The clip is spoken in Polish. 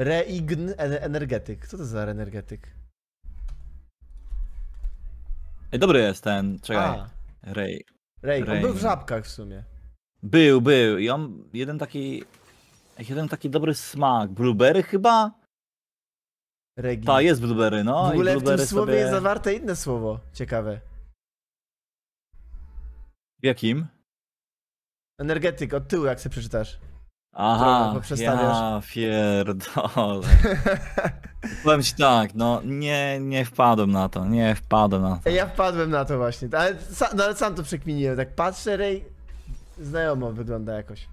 Reign energetyk. Co to za energetyk? Dobry jest ten, czekaj. Rej. Ray. On był w żabkach w sumie. Był, był. I on jeden taki. Jeden taki dobry smak. Blueberry chyba? Regi. Ta jest blueberry, no. W ogóle I w tym słowie sobie... jest zawarte inne słowo. Ciekawe. W jakim? Energetyk, od tyłu jak sobie przeczytasz. Aha, ja pierdolę. Powiem ci tak, no nie, nie wpadłem na to, nie wpadłem na to. Ja wpadłem na to właśnie, ale, no, ale sam to przekminiłem, tak patrzę, Rej, znajomo wygląda jakoś.